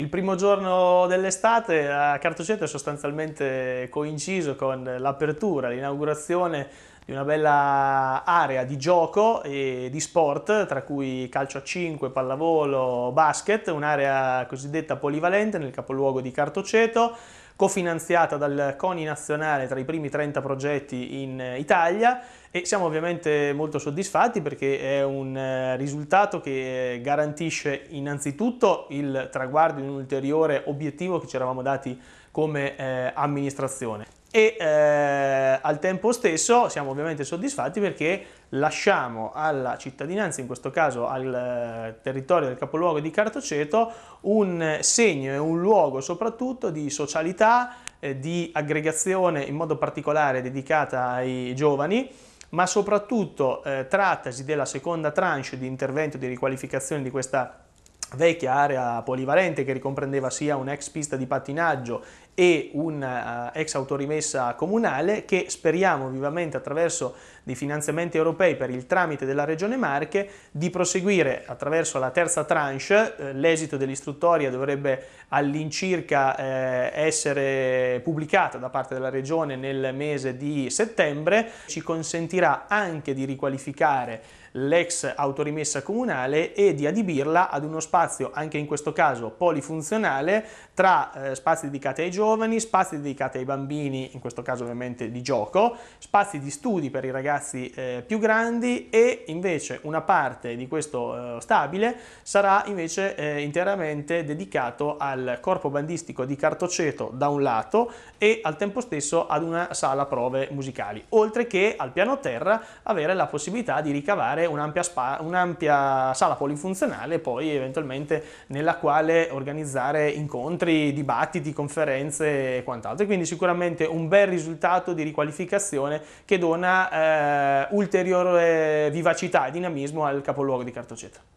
Il primo giorno dell'estate a eh, Cartoceto è sostanzialmente coinciso con l'apertura, l'inaugurazione di una bella area di gioco e di sport, tra cui calcio a 5, pallavolo, basket, un'area cosiddetta polivalente nel capoluogo di Cartoceto, cofinanziata dal CONI nazionale tra i primi 30 progetti in Italia e siamo ovviamente molto soddisfatti perché è un eh, risultato che eh, garantisce innanzitutto il traguardo di un ulteriore obiettivo che ci eravamo dati come eh, amministrazione e eh, al tempo stesso siamo ovviamente soddisfatti perché lasciamo alla cittadinanza, in questo caso al eh, territorio del capoluogo di Cartoceto, un segno e un luogo soprattutto di socialità, eh, di aggregazione in modo particolare dedicata ai giovani, ma soprattutto eh, trattasi della seconda tranche di intervento di riqualificazione di questa vecchia area polivalente che ricomprendeva sia un'ex pista di pattinaggio e un'ex eh, autorimessa comunale che speriamo vivamente attraverso dei finanziamenti europei per il tramite della Regione Marche di proseguire attraverso la terza tranche, eh, l'esito dell'istruttoria dovrebbe all'incirca eh, essere pubblicata da parte della Regione nel mese di settembre, ci consentirà anche di riqualificare l'ex autorimessa comunale e di adibirla ad uno spazio spazio, anche in questo caso polifunzionale, tra eh, spazi dedicati ai giovani, spazi dedicati ai bambini, in questo caso ovviamente di gioco, spazi di studi per i ragazzi eh, più grandi e invece una parte di questo eh, stabile sarà invece eh, interamente dedicato al corpo bandistico di Cartoceto da un lato e al tempo stesso ad una sala prove musicali, oltre che al piano terra avere la possibilità di ricavare un'ampia un sala polifunzionale poi eventualmente fondamentalmente nella quale organizzare incontri, dibattiti, conferenze e quant'altro. Quindi sicuramente un bel risultato di riqualificazione che dona eh, ulteriore vivacità e dinamismo al capoluogo di Cartoceta.